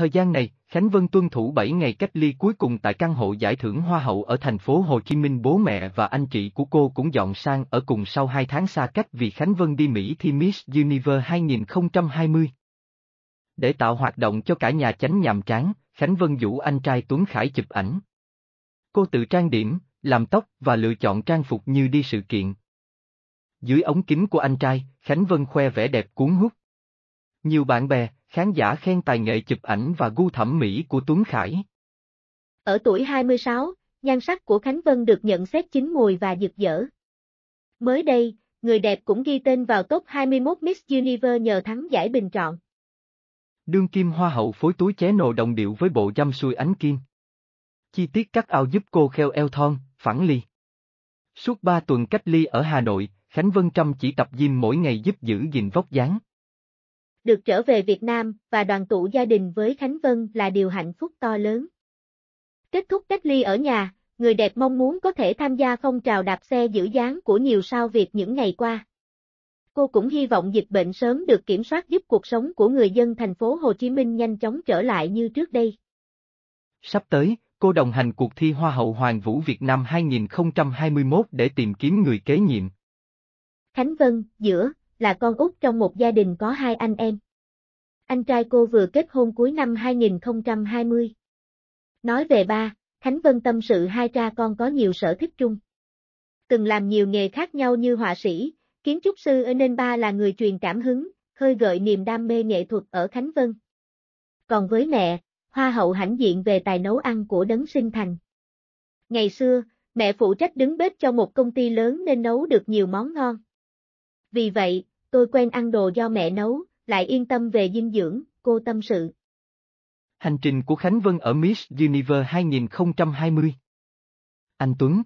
Thời gian này, Khánh Vân tuân thủ 7 ngày cách ly cuối cùng tại căn hộ giải thưởng Hoa hậu ở thành phố Hồ Chí Minh bố mẹ và anh chị của cô cũng dọn sang ở cùng sau 2 tháng xa cách vì Khánh Vân đi Mỹ thi Miss Universe 2020. Để tạo hoạt động cho cả nhà tránh nhàm chán, Khánh Vân vũ anh trai Tuấn Khải chụp ảnh. Cô tự trang điểm, làm tóc và lựa chọn trang phục như đi sự kiện. Dưới ống kính của anh trai, Khánh Vân khoe vẻ đẹp cuốn hút. Nhiều bạn bè, khán giả khen tài nghệ chụp ảnh và gu thẩm mỹ của Tuấn Khải. Ở tuổi 26, nhan sắc của Khánh Vân được nhận xét chín mùi và rực rỡ. Mới đây, người đẹp cũng ghi tên vào top 21 Miss Universe nhờ thắng giải bình chọn. Đương kim hoa hậu phối túi ché nồ đồng điệu với bộ dăm xuôi ánh kim. Chi tiết cắt ao giúp cô kheo eo thon, phẳng ly. Suốt 3 tuần cách ly ở Hà Nội, Khánh Vân Trâm chỉ tập gym mỗi ngày giúp giữ gìn vóc dáng. Được trở về Việt Nam và đoàn tụ gia đình với Khánh Vân là điều hạnh phúc to lớn. Kết thúc cách ly ở nhà, người đẹp mong muốn có thể tham gia phong trào đạp xe giữ dáng của nhiều sao Việt những ngày qua. Cô cũng hy vọng dịch bệnh sớm được kiểm soát giúp cuộc sống của người dân thành phố Hồ Chí Minh nhanh chóng trở lại như trước đây. Sắp tới, cô đồng hành cuộc thi Hoa hậu Hoàng vũ Việt Nam 2021 để tìm kiếm người kế nhiệm. Khánh Vân, giữa, là con út trong một gia đình có hai anh em. Anh trai cô vừa kết hôn cuối năm 2020. Nói về ba, Khánh Vân tâm sự hai cha con có nhiều sở thích chung. Từng làm nhiều nghề khác nhau như họa sĩ, kiến trúc sư ở nên ba là người truyền cảm hứng, khơi gợi niềm đam mê nghệ thuật ở Khánh Vân. Còn với mẹ, hoa hậu hãnh diện về tài nấu ăn của Đấng Sinh Thành. Ngày xưa, mẹ phụ trách đứng bếp cho một công ty lớn nên nấu được nhiều món ngon. Vì vậy, tôi quen ăn đồ do mẹ nấu, lại yên tâm về dinh dưỡng, cô tâm sự. Hành trình của Khánh Vân ở Miss Universe 2020 Anh Tuấn,